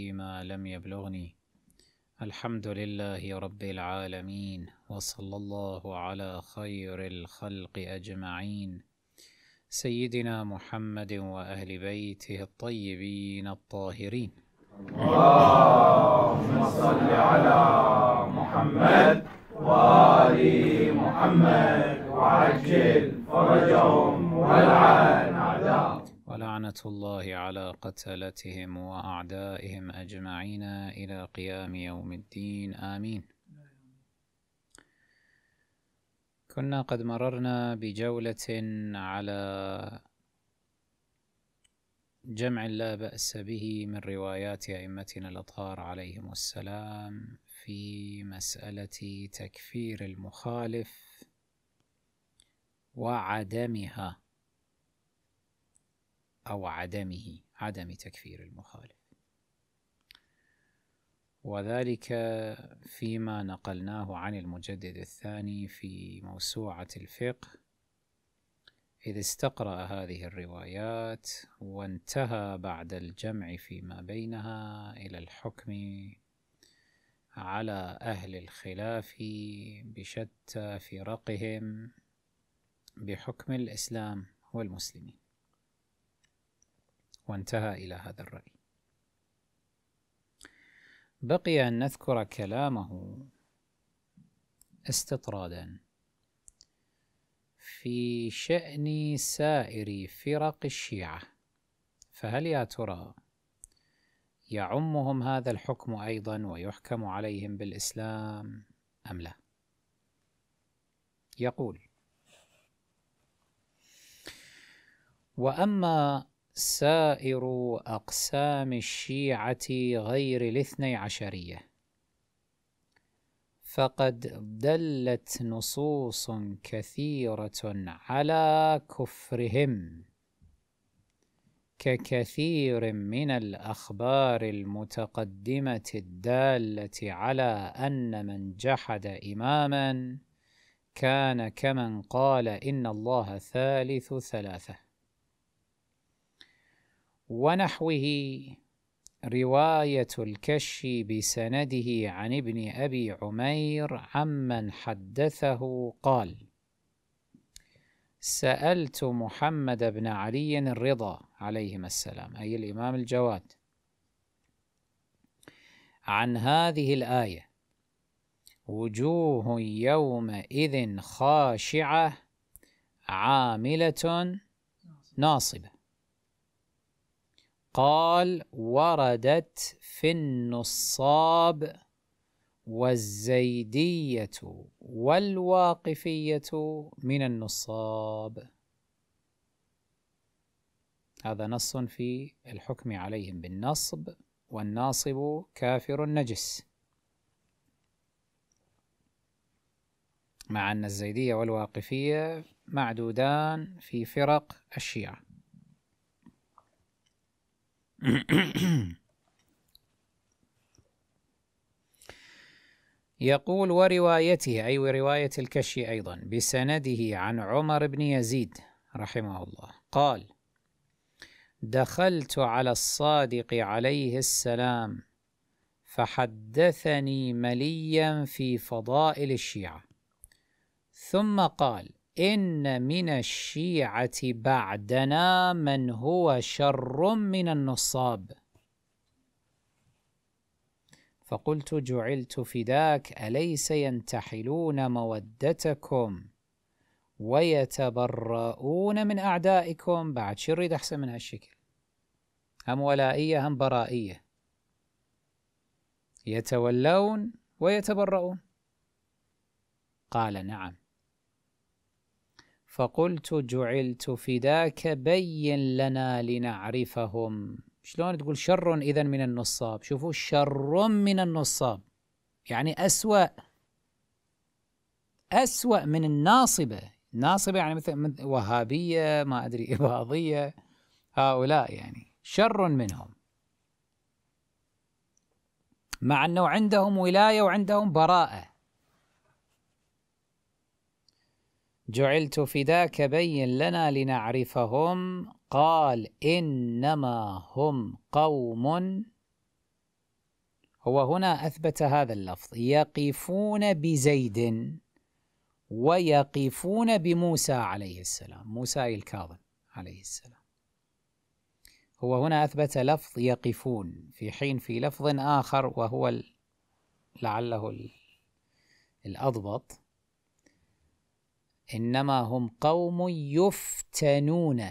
فيما لم يبلغني الحمد لله رب العالمين وصلى الله على خير الخلق أجمعين سيدنا محمد وأهل بيته الطيبين الطاهرين اللهم صل على محمد وآل محمد وعجل فرجهم والعن أعداء ولعنة الله على قتلتهم وأعدائهم أجمعين إلى قيام يوم الدين آمين كنا قد مررنا بجولة على جمع لا بأس به من روايات أئمتنا الأطهار عليهم السلام في مسألة تكفير المخالف وعدمها أو عدمه عدم تكفير المخالف وذلك فيما نقلناه عن المجدد الثاني في موسوعة الفقه إذ استقرأ هذه الروايات وانتهى بعد الجمع فيما بينها إلى الحكم على أهل الخلاف بشتى فرقهم بحكم الإسلام والمسلمين وانتهى إلى هذا الرأي بقي أن نذكر كلامه استطرادا في شأن سائر فرق الشيعة فهل يا ترى يعمهم هذا الحكم أيضا ويحكم عليهم بالإسلام أم لا يقول وأما سائر أقسام الشيعة غير الاثني عشرية فقد دلت نصوص كثيرة على كفرهم ككثير من الأخبار المتقدمة الدالة على أن من جحد إماماً كان كمن قال إن الله ثالث ثلاثة ونحوه رواية الكش بسنده عن ابن أبي عمير عمن حدثه قال سألت محمد بن علي الرضا عليهما السلام أي الإمام الجواد عن هذه الآية وجوه يومئذ خاشعة عاملة ناصبة قال وردت في النصاب والزيدية والواقفية من النصاب هذا نص في الحكم عليهم بالنصب والناصب كافر نجس مع أن الزيدية والواقفية معدودان في فرق الشيعة يقول وروايته أي ورواية الكشي أيضا بسنده عن عمر بن يزيد رحمه الله قال دخلت على الصادق عليه السلام فحدثني مليا في فضائل الشيعة ثم قال إن من الشيعة بعدنا من هو شر من النصاب فقلت جعلت فداك أليس ينتحلون مودتكم ويتبرؤون من أعدائكم بعد شو نريد أحسن من هالشكل هم ولائية هم برائية يتولون ويتبرؤون قال نعم فقلت جعلت فداك بين لنا لنعرفهم شلون تقول شر إذا من النصاب شوفوا شر من النصاب يعني أسوأ أسوأ من الناصبة ناصبة يعني مثل وهابية ما أدري إباضية هؤلاء يعني شر منهم مع أنه عندهم ولاية وعندهم براءة جعلت فداك بين لنا لنعرفهم قال إنما هم قوم هو هنا أثبت هذا اللفظ يقفون بزيد ويقفون بموسى عليه السلام موسى الكاظم عليه السلام هو هنا أثبت لفظ يقفون في حين في لفظ آخر وهو لعله الأضبط إنما هم قوم يفتنون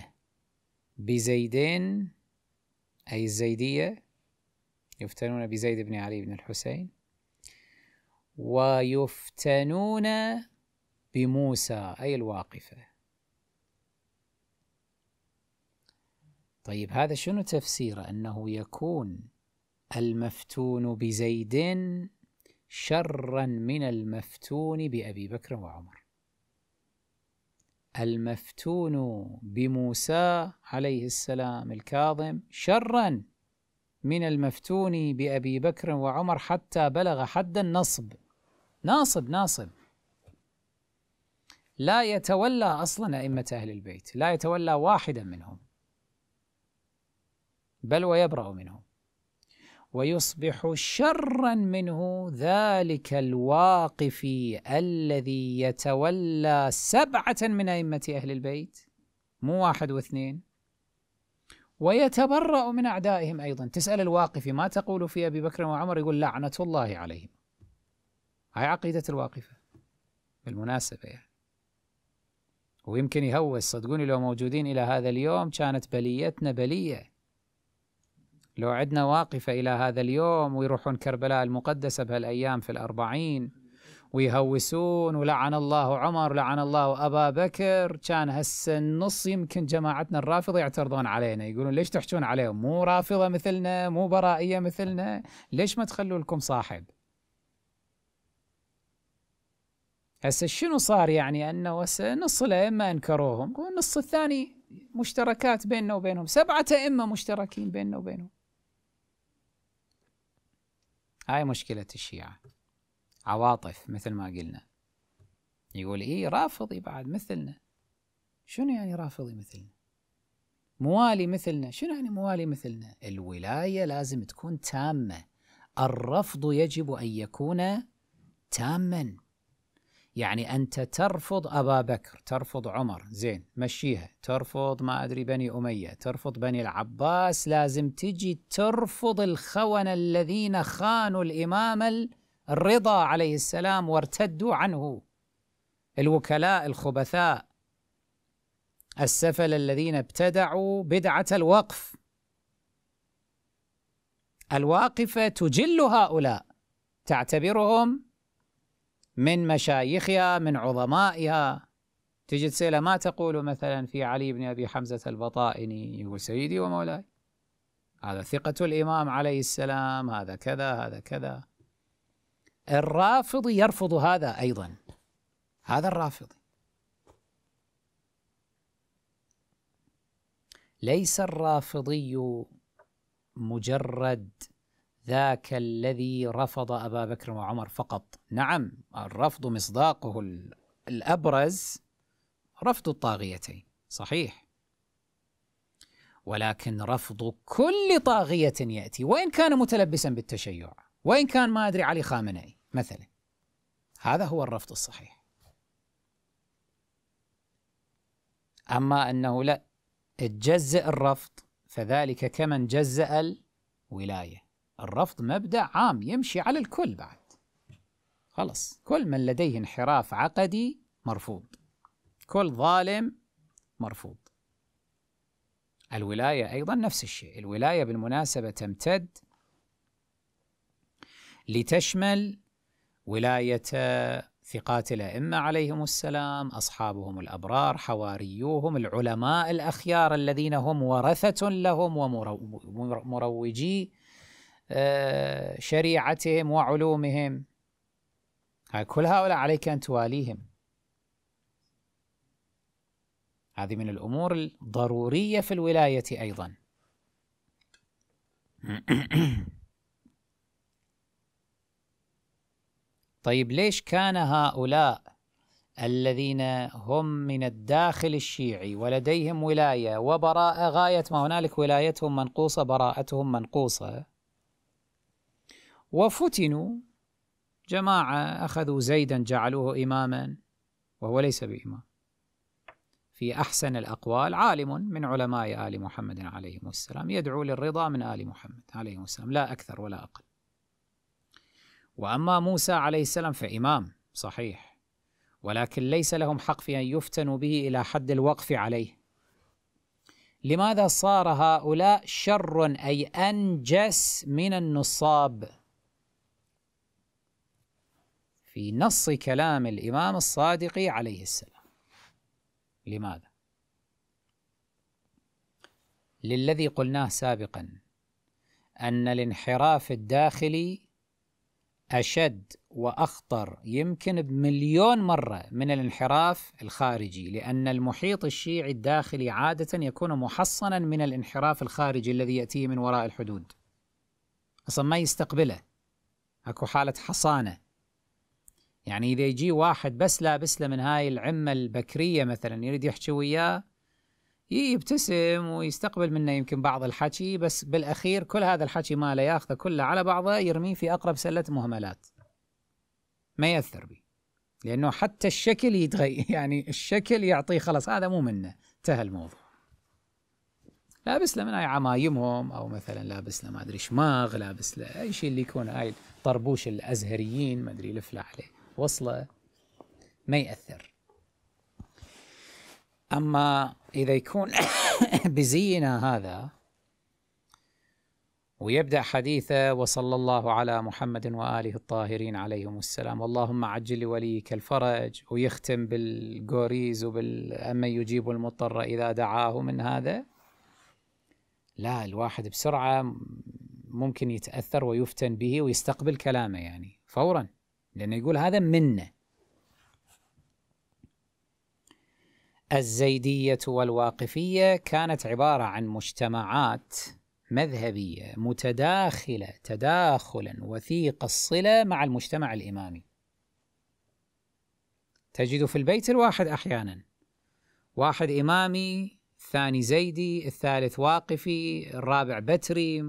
بزيدين أي الزيدية يفتنون بزيد بن علي بن الحسين ويفتنون بموسى أي الواقفة طيب هذا شنو تفسيره أنه يكون المفتون بزيد شرا من المفتون بأبي بكر وعمر المفتون بموسى عليه السلام الكاظم شرا من المفتون بأبي بكر وعمر حتى بلغ حد النصب ناصب ناصب لا يتولى أصلا أئمة أهل البيت لا يتولى واحدا منهم بل ويبرأ منهم ويصبح شرا منه ذلك الواقف الذي يتولى سبعة من أئمة أهل البيت مو واحد واثنين ويتبرأ من أعدائهم أيضا تسأل الواقفي ما تقول في أبي بكر وعمر يقول لعنة الله عليهم هاي عقيدة الواقفة بالمناسبة يعني ويمكن يهوس صدقوني لو موجودين إلى هذا اليوم كانت بليتنا بلية لو عدنا واقفة إلى هذا اليوم ويروحون كربلاء المقدسة بهالأيام في الأربعين ويهوسون ولعن الله عمر لعن الله أبا بكر كان هسه النص يمكن جماعتنا الرافضة يعترضون علينا يقولون ليش تحجون عليهم مو رافضة مثلنا مو برائية مثلنا ليش ما تخلوا لكم صاحب هسه شنو صار يعني انه هسه نص الائمه انكروهم والنص الثاني مشتركات بيننا وبينهم سبعه ائمه مشتركين بيننا وبينهم هاي مشكلة الشيعة عواطف مثل ما قلنا يقول إيه رافضي بعد مثلنا شنو يعني رافضي مثلنا موالي مثلنا شنو يعني موالي مثلنا الولاية لازم تكون تامة الرفض يجب أن يكون تاما يعني أنت ترفض أبا بكر ترفض عمر زين مشيها ترفض ما أدري بني أمية ترفض بني العباس لازم تجي ترفض الخونة الذين خانوا الإمام الرضا عليه السلام وارتدوا عنه الوكلاء الخبثاء السفل الذين ابتدعوا بدعة الوقف الواقفة تجل هؤلاء تعتبرهم من مشايخها من عظمائها تجد سيلة ما تقول مثلا في علي بن أبي حمزة البطائني يقول سيدي ومولاي هذا ثقة الإمام عليه السلام هذا كذا هذا كذا الرافضي يرفض هذا أيضا هذا الرافضي ليس الرافضي مجرد ذاك الذي رفض أبا بكر وعمر فقط نعم الرفض مصداقه الأبرز رفض الطاغيتين صحيح ولكن رفض كل طاغية يأتي وإن كان متلبسا بالتشيع وإن كان ما أدري علي خامنئي مثلا هذا هو الرفض الصحيح أما أنه لا تجزئ الرفض فذلك كمن جزأ الولاية الرفض مبدأ عام يمشي على الكل بعد خلص كل من لديه انحراف عقدي مرفوض كل ظالم مرفوض الولاية أيضا نفس الشيء الولاية بالمناسبة تمتد لتشمل ولاية ثقات الأئمة عليهم السلام أصحابهم الأبرار حواريوهم العلماء الأخيار الذين هم ورثة لهم ومروجي شريعتهم وعلومهم كل هؤلاء عليك أن تواليهم هذه من الأمور الضرورية في الولاية أيضا طيب ليش كان هؤلاء الذين هم من الداخل الشيعي ولديهم ولاية وبراءة غاية ما هنالك ولايتهم منقوصة براءتهم منقوصة وفتنوا جماعة أخذوا زيدا جعلوه إماما وهو ليس بإمام في أحسن الأقوال عالم من علماء آل محمد عليهم السلام يدعو للرضا من آل محمد عليهم السلام لا أكثر ولا أقل وأما موسى عليه السلام فإمام صحيح ولكن ليس لهم حق في أن يفتنوا به إلى حد الوقف عليه لماذا صار هؤلاء شر أي أنجس من النصاب في نص كلام الإمام الصادق عليه السلام لماذا؟ للذي قلناه سابقا أن الانحراف الداخلي أشد وأخطر يمكن بمليون مرة من الانحراف الخارجي لأن المحيط الشيعي الداخلي عادة يكون محصنا من الانحراف الخارجي الذي يأتيه من وراء الحدود أصلا ما يستقبله أكو حالة حصانة يعني إذا يجي واحد بس لابس له من هاي العمة البكرية مثلا يريد يحكي وياه يبتسم ويستقبل منه يمكن بعض الحكي بس بالأخير كل هذا الحكي ماله ياخذه كله على بعضه يرميه في أقرب سلة مهملات ما يأثر بي لأنه حتى الشكل يتغير يعني الشكل يعطيه خلاص هذا مو منه انتهى الموضوع لابس له من هاي عمايمهم او مثلا لابس له ما ادري شماغ لابس له اي شيء اللي يكون هاي طربوش الازهريين ما ادري يلف عليه وصله ما يأثر أما إذا يكون بزينا هذا ويبدأ حديثه وصلى الله على محمد وآله الطاهرين عليهم السلام اللهم عجل لوليك الفرج ويختم بالقوريز وبالأما يجيب المضطر إذا دعاه من هذا لا الواحد بسرعة ممكن يتأثر ويفتن به ويستقبل كلامه يعني فوراً لأنه يقول هذا منه الزيدية والواقفية كانت عبارة عن مجتمعات مذهبية متداخلة تداخلا وثيق الصلة مع المجتمع الإمامي تجد في البيت الواحد أحيانا واحد إمامي الثاني زيدي الثالث واقفي الرابع بتري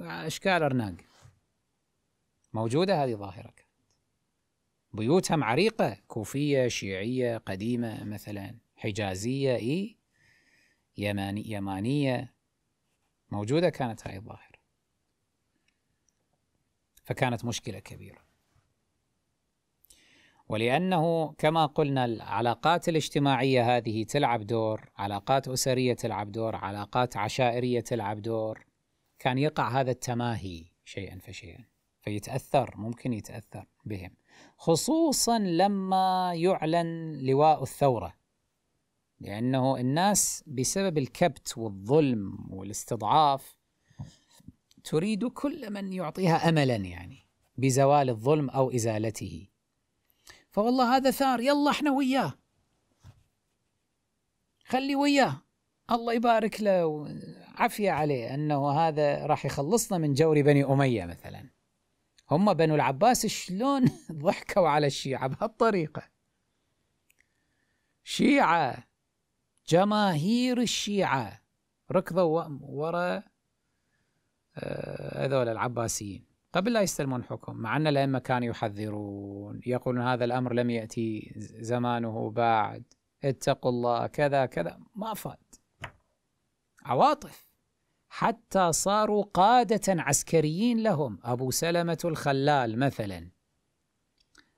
أشكال أرناق موجودة هذه ظاهرة بيوتهم عريقة كوفية شيعية قديمة مثلا حجازية إي يماني يمانية موجودة كانت هاي الظاهرة فكانت مشكلة كبيرة ولأنه كما قلنا العلاقات الاجتماعية هذه تلعب دور علاقات أسرية تلعب دور علاقات عشائرية تلعب دور كان يقع هذا التماهي شيئا فشيئا فيتأثر ممكن يتأثر بهم خصوصا لما يعلن لواء الثورة لأنه الناس بسبب الكبت والظلم والاستضعاف تريد كل من يعطيها أملا يعني بزوال الظلم أو إزالته فوالله هذا ثار يلا احنا وياه خلي وياه الله يبارك له عافية عليه أنه هذا راح يخلصنا من جور بني أمية مثلا هم بنو العباس شلون ضحكوا على الشيعة بهالطريقة شيعة جماهير الشيعة ركضوا وراء آه، هذول العباسيين قبل لا يستلمون حكم مع أن الأئمة كانوا يحذرون يقولون هذا الأمر لم يأتي زمانه بعد اتقوا الله كذا كذا ما فات عواطف حتى صاروا قادة عسكريين لهم أبو سلمة الخلال مثلا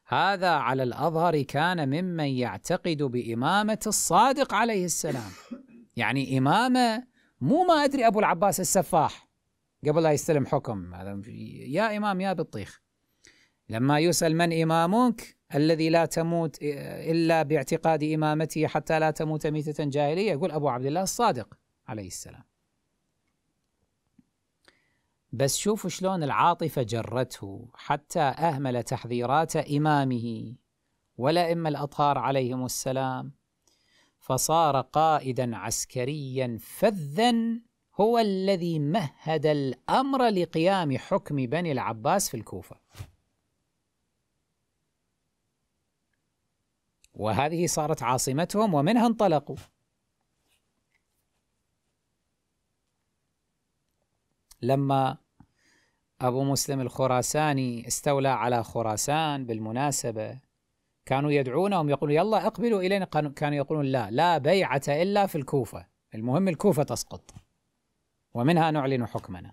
هذا على الأظهر كان ممن يعتقد بإمامة الصادق عليه السلام يعني إمامة مو ما أدري أبو العباس السفاح قبل لا يستلم حكم هذا يا إمام يا بطيخ لما يسأل من إمامك الذي لا تموت إلا باعتقاد إمامته حتى لا تموت ميتة جاهلية يقول أبو عبد الله الصادق عليه السلام بس شوفوا شلون العاطفة جرته حتى أهمل تحذيرات إمامه إما الأطهار عليهم السلام فصار قائدا عسكريا فذا هو الذي مهد الأمر لقيام حكم بني العباس في الكوفة وهذه صارت عاصمتهم ومنها انطلقوا لما أبو مسلم الخراساني استولى على خراسان بالمناسبة كانوا يدعونهم يقولون يلا اقبلوا إلينا كانوا يقولون لا لا بيعة إلا في الكوفة المهم الكوفة تسقط ومنها نعلن حكمنا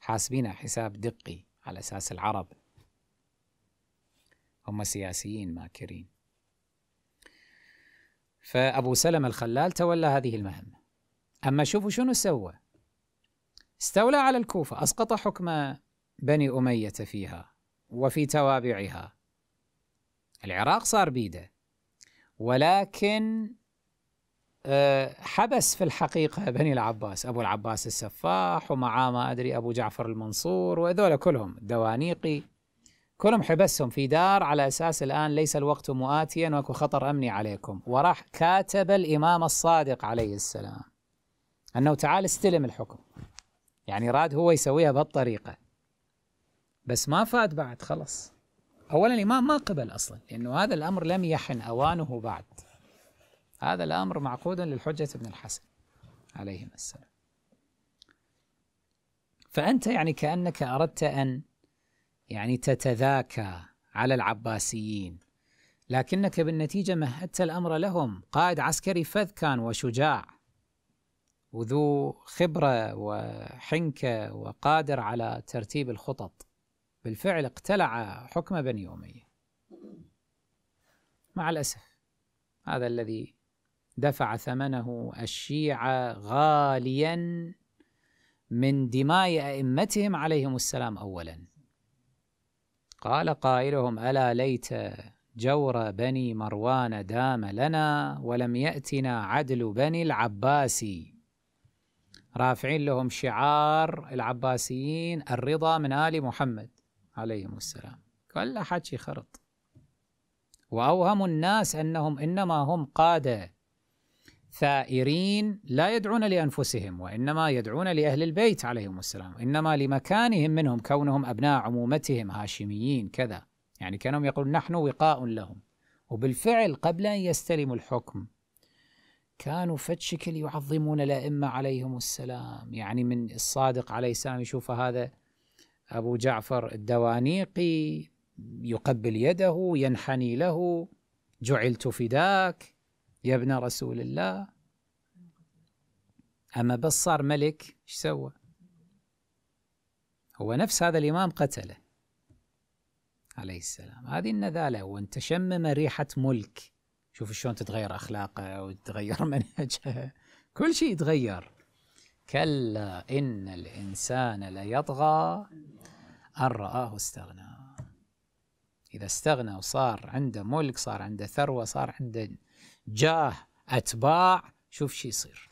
حاسبين حساب دقي على أساس العرب هم سياسيين ماكرين فأبو سلمة الخلال تولى هذه المهمة أما شوفوا شنو سوى استولى على الكوفة أسقط حكم بني أمية فيها وفي توابعها العراق صار بيده ولكن آه، حبس في الحقيقة بني العباس أبو العباس السفاح ومعاه ما أدري أبو جعفر المنصور وهذول كلهم الدوانيقي كلهم حبسهم في دار على أساس الآن ليس الوقت مؤاتيا واكو خطر أمني عليكم وراح كاتب الإمام الصادق عليه السلام أنه تعال استلم الحكم يعني راد هو يسويها بهالطريقة بس ما فاد بعد خلص أولا الإمام ما قبل أصلا لأنه هذا الأمر لم يحن أوانه بعد هذا الأمر معقود للحجة بن الحسن عليهما السلام فأنت يعني كأنك أردت أن يعني تتذاكى على العباسيين لكنك بالنتيجة مهدت الأمر لهم قائد عسكري فذ كان وشجاع وذو خبرة وحنكة وقادر على ترتيب الخطط بالفعل اقتلع حكم بني أمية مع الأسف هذا الذي دفع ثمنه الشيعة غاليا من دماء أئمتهم عليهم السلام أولا قال قائلهم ألا ليت جور بني مروان دام لنا ولم يأتنا عدل بني العباسي رافعين لهم شعار العباسيين الرضا من آل محمد عليهم السلام كل حكي خرط وأوهموا الناس أنهم إنما هم قادة ثائرين لا يدعون لأنفسهم وإنما يدعون لأهل البيت عليهم السلام إنما لمكانهم منهم كونهم أبناء عمومتهم هاشميين كذا يعني كانهم يقولون نحن وقاء لهم وبالفعل قبل أن يستلموا الحكم كانوا فد شكل يعظمون الأئمة عليهم السلام يعني من الصادق عليه السلام يشوف هذا أبو جعفر الدوانيقي يقبل يده ينحني له جعلت فداك يا ابن رسول الله أما بس صار ملك ايش سوى هو نفس هذا الإمام قتله عليه السلام هذه النذالة وان تشمم ريحة ملك شوف شلون تتغير اخلاقه وتتغير منهجه كل شيء يتغير كلا ان الانسان ليطغى ان راه استغنى اذا استغنى وصار عنده ملك صار عنده ثروه صار عنده جاه اتباع شوف شو يصير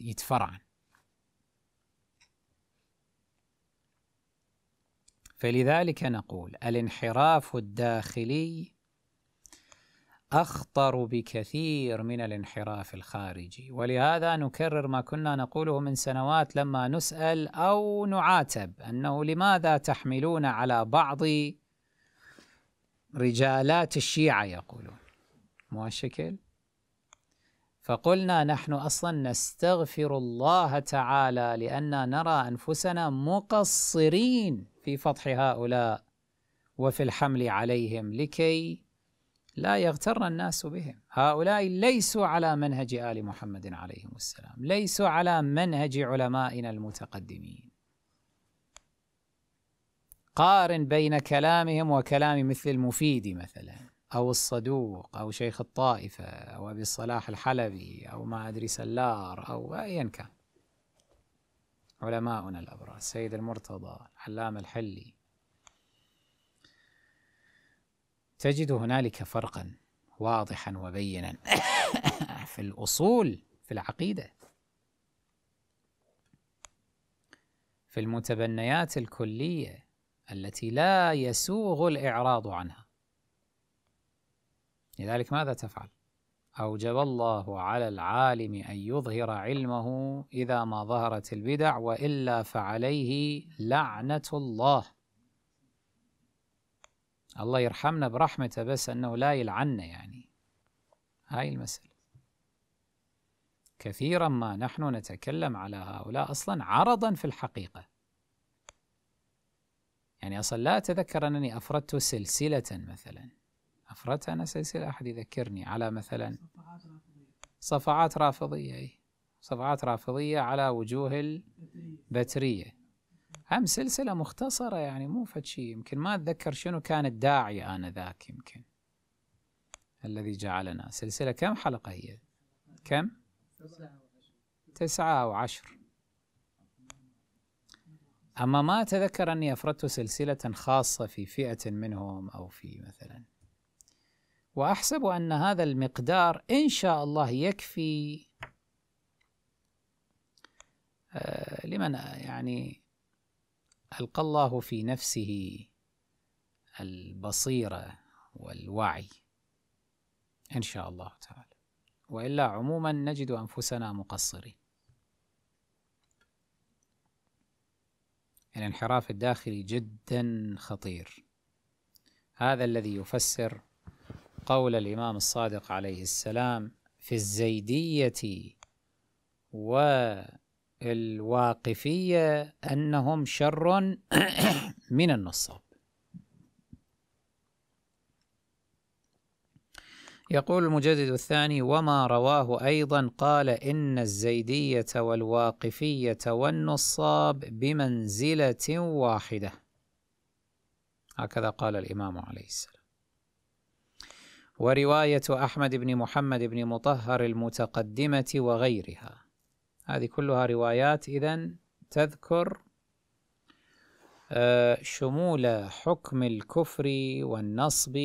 يتفرعن فلذلك نقول الانحراف الداخلي اخطر بكثير من الانحراف الخارجي ولهذا نكرر ما كنا نقوله من سنوات لما نسال او نعاتب انه لماذا تحملون على بعض رجالات الشيعه يقولون مو الشكل فقلنا نحن اصلا نستغفر الله تعالى لاننا نرى انفسنا مقصرين في فضح هؤلاء وفي الحمل عليهم لكي لا يغتر الناس بهم هؤلاء ليسوا على منهج آل محمد عليهم السلام ليسوا على منهج علمائنا المتقدمين قارن بين كلامهم وكلام مثل المفيد مثلا أو الصدوق أو شيخ الطائفة أو أبي الصلاح الحلبي أو ما أدري سلار أو أيا كان علماؤنا الأبرار السيد المرتضى العلامة الحلي تجد هنالك فرقا واضحا وبينا في الأصول في العقيدة في المتبنيات الكلية التي لا يسوغ الإعراض عنها لذلك ماذا تفعل؟ أوجب الله على العالم أن يظهر علمه إذا ما ظهرت البدع وإلا فعليه لعنة الله الله يرحمنا برحمته بس أنه لا يلعنا يعني هاي المسألة كثيرا ما نحن نتكلم على هؤلاء أصلا عرضا في الحقيقة يعني أصلا لا أتذكر أنني أفردت سلسلة مثلا أفردت أنا سلسلة أحد يذكرني على مثلا صفعات رافضية صفعات رافضية على وجوه البترية عم سلسلة مختصرة يعني مو فد شيء يمكن ما أتذكر شنو كان انا آنذاك يمكن الذي جعلنا سلسلة كم حلقة هي كم تسعة أو عشر أما ما أتذكر أني أفردت سلسلة خاصة في فئة منهم أو في مثلا وأحسب أن هذا المقدار إن شاء الله يكفي آه، لمن يعني ألقى الله في نفسه البصيرة والوعي إن شاء الله تعالى وإلا عموما نجد أنفسنا مقصرين الانحراف الداخلي جدا خطير هذا الذي يفسر قول الإمام الصادق عليه السلام في الزيدية و الواقفية أنهم شر من النصاب يقول المجدد الثاني وما رواه أيضا قال إن الزيدية والواقفية والنصاب بمنزلة واحدة هكذا قال الإمام عليه السلام ورواية أحمد بن محمد بن مطهر المتقدمة وغيرها هذه كلها روايات إذا تذكر آه، شمول حكم الكفر والنصب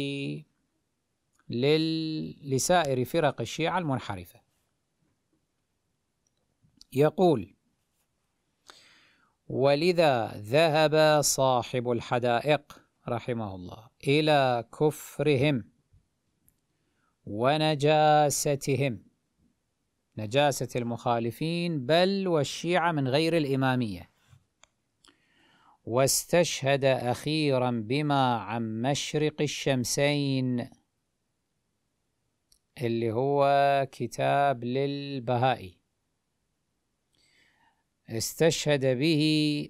لل... لسائر فرق الشيعة المنحرفة يقول ولذا ذهب صاحب الحدائق رحمه الله إلى كفرهم ونجاستهم نجاسة المخالفين بل والشيعة من غير الإمامية واستشهد أخيرا بما عن مشرق الشمسين اللي هو كتاب للبهائي استشهد به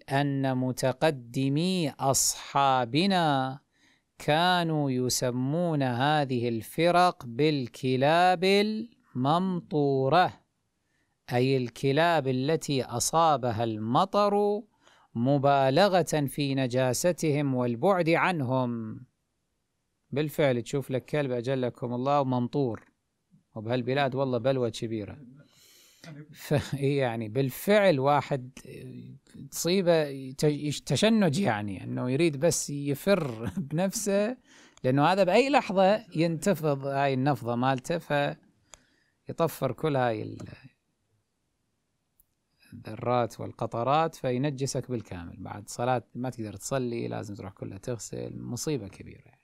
أن متقدمي أصحابنا كانوا يسمون هذه الفرق بالكلاب ممطورة أي الكلاب التي أصابها المطر مبالغة في نجاستهم والبعد عنهم بالفعل تشوف لك كلب أجلكم الله ممطور وبهالبلاد والله بلوة كبيرة يعني بالفعل واحد تصيبه تشنج يعني انه يريد بس يفر بنفسه لانه هذا باي لحظه ينتفض هاي النفضه مالته يطفر كل هاي الذرات والقطرات فينجسك بالكامل بعد صلاة ما تقدر تصلي لازم تروح كلها تغسل مصيبة كبيرة يعني.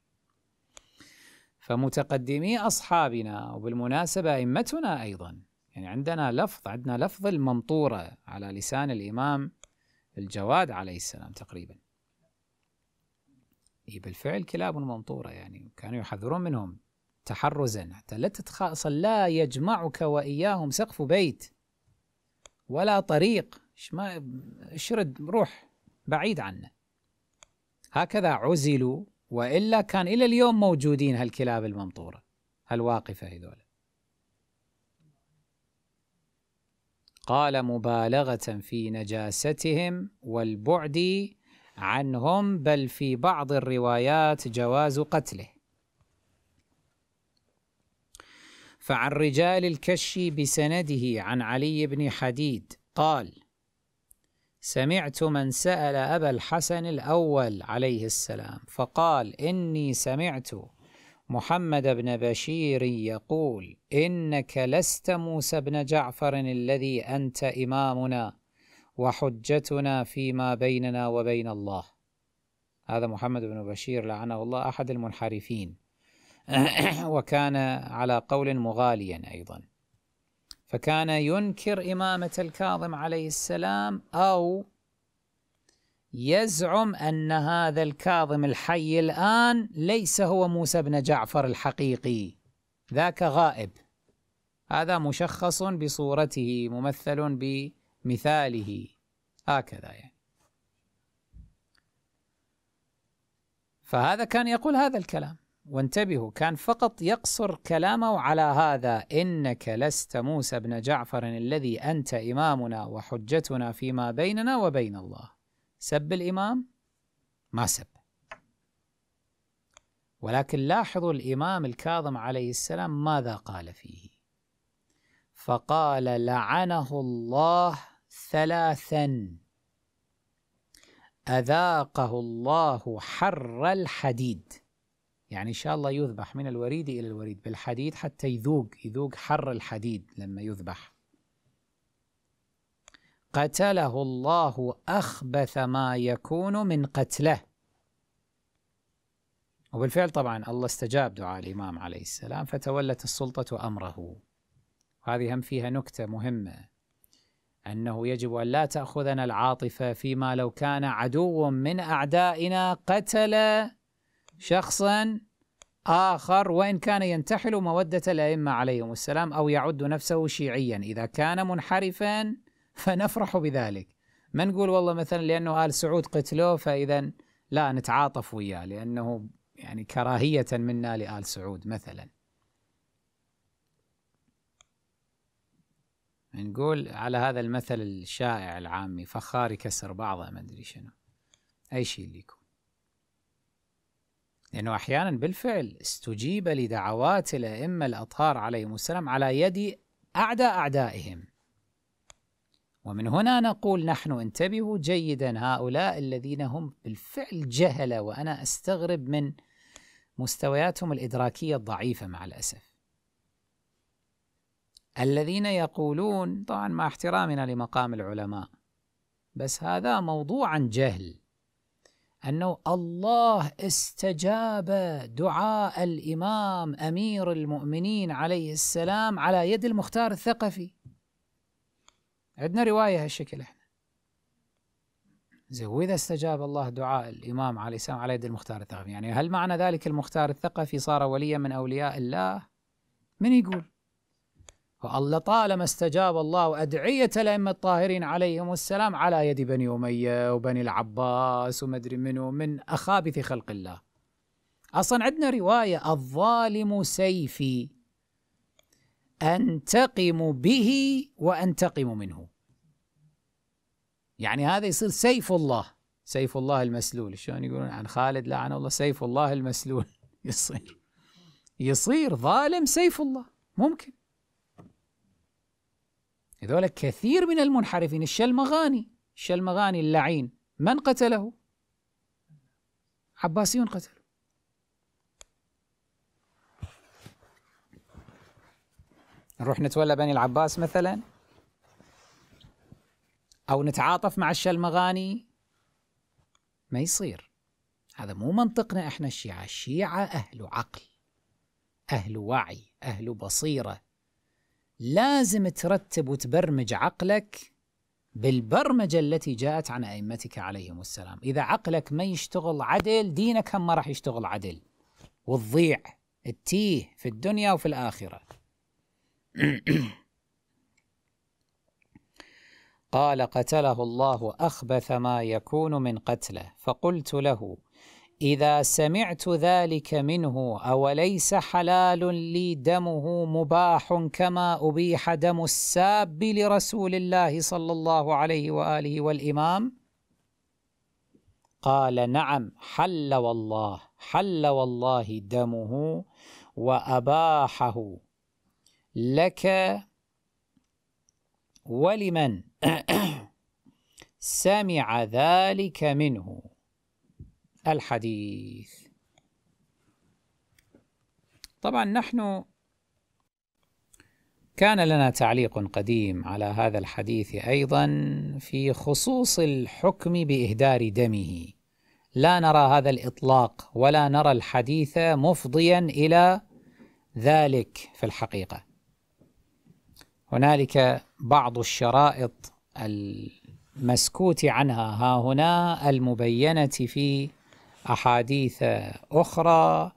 فمتقدمي أصحابنا وبالمناسبة أئمتنا أيضا يعني عندنا لفظ عندنا لفظ الممطورة على لسان الإمام الجواد عليه السلام تقريبا بالفعل كلاب ممطورة يعني كانوا يحذرون منهم تحرزا حتى لا تتخاصل لا يجمعك وإياهم سقف بيت ولا طريق ما اشرد روح بعيد عنه هكذا عزلوا وإلا كان إلى اليوم موجودين هالكلاب الممطورة هالواقفة هذول قال مبالغة في نجاستهم والبعد عنهم بل في بعض الروايات جواز قتله فعن رجال الكش بسنده عن علي بن حديد قال سمعت من سأل أبا الحسن الأول عليه السلام فقال إني سمعت محمد بن بشير يقول إنك لست موسى بن جعفر الذي أنت إمامنا وحجتنا فيما بيننا وبين الله هذا محمد بن بشير لعنه الله أحد المنحرفين وكان على قول مغاليا أيضا فكان ينكر إمامة الكاظم عليه السلام أو يزعم أن هذا الكاظم الحي الآن ليس هو موسى بن جعفر الحقيقي ذاك غائب هذا مشخص بصورته ممثل بمثاله هكذا يعني فهذا كان يقول هذا الكلام وانتبهوا كان فقط يقصر كلامه على هذا إنك لست موسى بن جعفر الذي أنت إمامنا وحجتنا فيما بيننا وبين الله سب الإمام ما سب ولكن لاحظوا الإمام الكاظم عليه السلام ماذا قال فيه فقال لعنه الله ثلاثا أذاقه الله حر الحديد يعني إن شاء الله يذبح من الوريد إلى الوريد بالحديد حتى يذوق يذوق حر الحديد لما يذبح قتله الله أخبث ما يكون من قتله وبالفعل طبعا الله استجاب دعاء الإمام عليه السلام فتولت السلطة أمره وهذه هم فيها نكتة مهمة أنه يجب أن لا تأخذنا العاطفة فيما لو كان عدو من أعدائنا قتل شخصا آخر وإن كان ينتحل مودة الأئمة عليهم السلام أو يعد نفسه شيعيا إذا كان منحرفا فنفرح بذلك ما نقول والله مثلا لأنه آل سعود قتلوه فإذا لا نتعاطف وياه لأنه يعني كراهية منا لآل سعود مثلا نقول على هذا المثل الشائع العامي فخاري كسر بعضه ما أدري شنو أي شيء يكون لأنه أحيانا بالفعل استجيب لدعوات الأئمة الأطهار عليهم السلام على يد أعداء أعدائهم ومن هنا نقول نحن انتبهوا جيدا هؤلاء الذين هم بالفعل جهلة وأنا أستغرب من مستوياتهم الإدراكية الضعيفة مع الأسف الذين يقولون طبعا مع احترامنا لمقام العلماء بس هذا موضوع عن جهل أنه الله استجاب دعاء الإمام أمير المؤمنين عليه السلام على يد المختار الثقفي عندنا رواية هالشكل احنا زين وإذا استجاب الله دعاء الإمام عليه السلام على يد المختار الثقفي يعني هل معنى ذلك المختار الثقفي صار وليا من أولياء الله من يقول ولطالما استجاب الله أدعية الأئمة الطاهرين عليهم السلام على يد بني أمية وبني العباس ومدري منو من أخابث خلق الله أصلا عندنا رواية الظالم سيفي أنتقم به وأنتقم منه يعني هذا يصير سيف الله سيف الله المسلول شلون يقولون عن خالد لعن الله سيف الله المسلول يصير يصير ظالم سيف الله ممكن هذول كثير من المنحرفين الشلمغاني الشلمغاني اللعين من قتله؟ عباسيون قتلوا نروح نتولى بني العباس مثلا أو نتعاطف مع الشلمغاني ما يصير هذا مو منطقنا احنا الشيعة الشيعة أهل عقل أهل وعي أهل بصيرة لازم ترتب وتبرمج عقلك بالبرمجة التي جاءت عن أئمتك عليهم السلام إذا عقلك ما يشتغل عدل دينك هم ما راح يشتغل عدل وتضيع التيه في الدنيا وفي الآخرة قال قتله الله أخبث ما يكون من قتله فقلت له إذا سمعت ذلك منه أوليس حلال لي دمه مباح كما أبيح دم الساب لرسول الله صلى الله عليه وآله والإمام؟ قال نعم حل والله حل والله دمه وأباحه لك ولمن سمع ذلك منه الحديث طبعا نحن كان لنا تعليق قديم على هذا الحديث أيضا في خصوص الحكم بإهدار دمه لا نرى هذا الإطلاق ولا نرى الحديث مفضيا إلى ذلك في الحقيقة هنالك بعض الشرائط المسكوت عنها ها هنا المبينة في أحاديث أخرى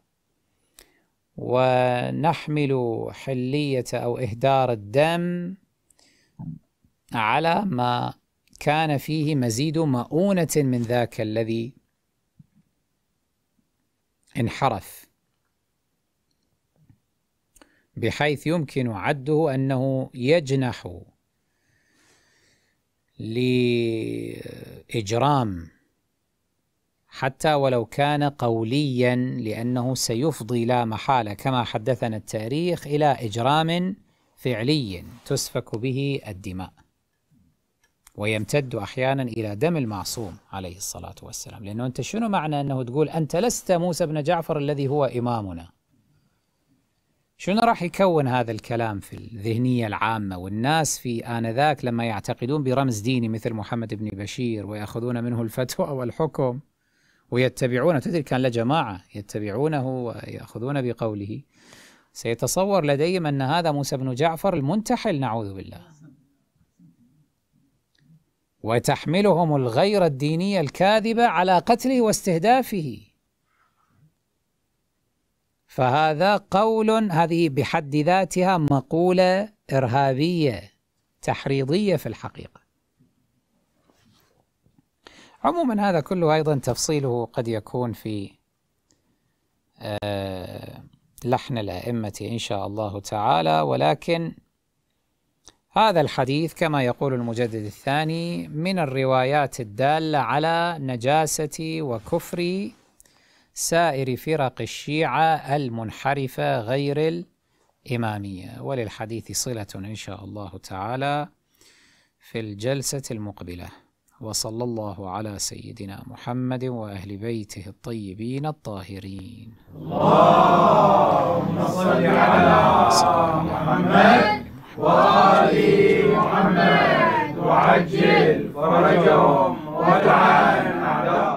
ونحمل حلية أو إهدار الدم على ما كان فيه مزيد مؤونة من ذاك الذي انحرف بحيث يمكن عده أنه يجنح لإجرام حتى ولو كان قوليا لأنه سيفضي لا محالة كما حدثنا التاريخ إلى إجرام فعلي تسفك به الدماء ويمتد أحيانا إلى دم المعصوم عليه الصلاة والسلام لأنه أنت شنو معنى أنه تقول أنت لست موسى بن جعفر الذي هو إمامنا شنو راح يكون هذا الكلام في الذهنية العامة والناس في آنذاك لما يعتقدون برمز ديني مثل محمد بن بشير ويأخذون منه الفتوى والحكم ويتبعون تدري كان لجماعة يتبعونه ويأخذون بقوله سيتصور لديهم أن هذا موسى بن جعفر المنتحل نعوذ بالله وتحملهم الغيرة الدينية الكاذبة على قتله واستهدافه فهذا قول هذه بحد ذاتها مقولة إرهابية تحريضية في الحقيقة عموما هذا كله أيضا تفصيله قد يكون في آه، لحن الأئمة إن شاء الله تعالى ولكن هذا الحديث كما يقول المجدد الثاني من الروايات الدالة على نجاسة وكفر سائر فرق الشيعة المنحرفة غير الإمامية وللحديث صلة إن شاء الله تعالى في الجلسة المقبله وصلى الله على سيدنا محمد وأهل بيته الطيبين الطاهرين اللهم صل على محمد وآل محمد وعجل فرجهم وتعال أعدائهم